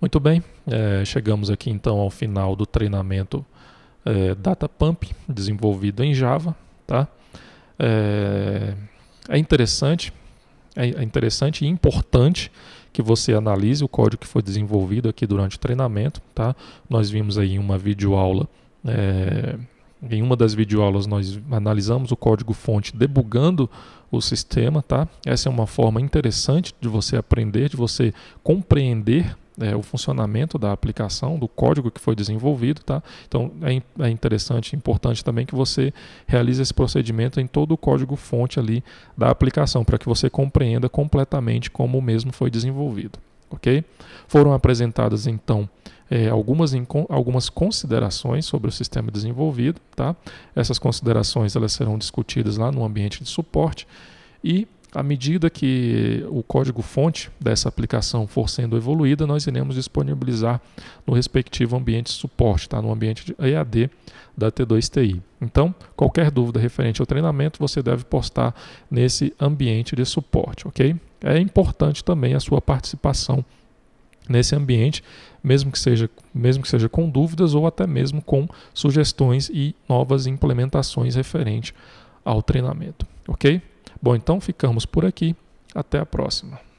Muito bem, é, chegamos aqui então ao final do treinamento é, Data Pump, desenvolvido em Java. Tá? É, é interessante, é, é interessante e importante que você analise o código que foi desenvolvido aqui durante o treinamento. Tá? Nós vimos aí uma videoaula. É, em uma das videoaulas nós analisamos o código-fonte debugando o sistema, tá? Essa é uma forma interessante de você aprender, de você compreender é, o funcionamento da aplicação, do código que foi desenvolvido, tá? Então é, é interessante, importante também que você realize esse procedimento em todo o código-fonte ali da aplicação, para que você compreenda completamente como o mesmo foi desenvolvido, ok? Foram apresentadas então é, algumas, algumas considerações sobre o sistema desenvolvido. Tá? Essas considerações elas serão discutidas lá no ambiente de suporte e à medida que o código-fonte dessa aplicação for sendo evoluída, nós iremos disponibilizar no respectivo ambiente de suporte, tá? no ambiente de EAD da T2TI. Então, qualquer dúvida referente ao treinamento, você deve postar nesse ambiente de suporte, ok? É importante também a sua participação nesse ambiente, mesmo que seja, mesmo que seja com dúvidas ou até mesmo com sugestões e novas implementações referente ao treinamento, OK? Bom, então ficamos por aqui. Até a próxima.